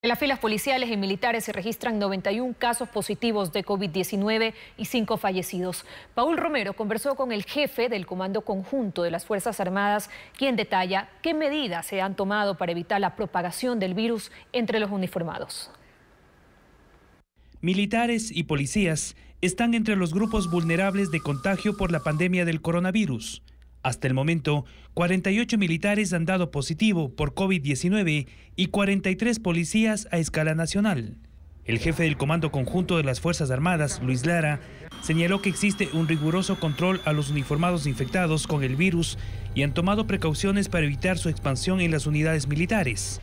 En las filas policiales y militares se registran 91 casos positivos de COVID-19 y 5 fallecidos. Paul Romero conversó con el jefe del Comando Conjunto de las Fuerzas Armadas, quien detalla qué medidas se han tomado para evitar la propagación del virus entre los uniformados. Militares y policías están entre los grupos vulnerables de contagio por la pandemia del coronavirus. Hasta el momento, 48 militares han dado positivo por COVID-19 y 43 policías a escala nacional. El jefe del Comando Conjunto de las Fuerzas Armadas, Luis Lara, señaló que existe un riguroso control a los uniformados infectados con el virus y han tomado precauciones para evitar su expansión en las unidades militares.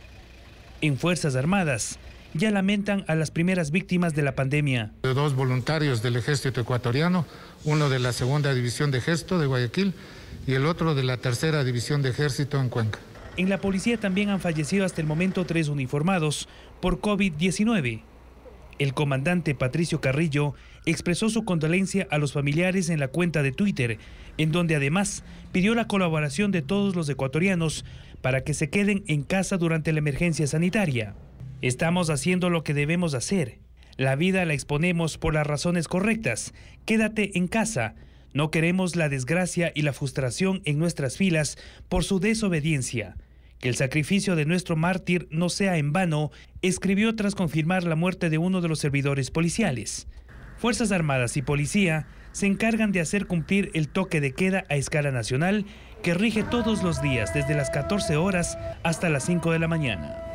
En Fuerzas Armadas, ya lamentan a las primeras víctimas de la pandemia. Dos voluntarios del ejército ecuatoriano, uno de la segunda división de gesto de Guayaquil y el otro de la tercera división de ejército en Cuenca. En la policía también han fallecido hasta el momento tres uniformados por COVID-19. El comandante Patricio Carrillo expresó su condolencia a los familiares en la cuenta de Twitter, en donde además pidió la colaboración de todos los ecuatorianos para que se queden en casa durante la emergencia sanitaria. Estamos haciendo lo que debemos hacer. La vida la exponemos por las razones correctas. Quédate en casa, no queremos la desgracia y la frustración en nuestras filas por su desobediencia. Que el sacrificio de nuestro mártir no sea en vano, escribió tras confirmar la muerte de uno de los servidores policiales. Fuerzas Armadas y Policía se encargan de hacer cumplir el toque de queda a escala nacional que rige todos los días desde las 14 horas hasta las 5 de la mañana.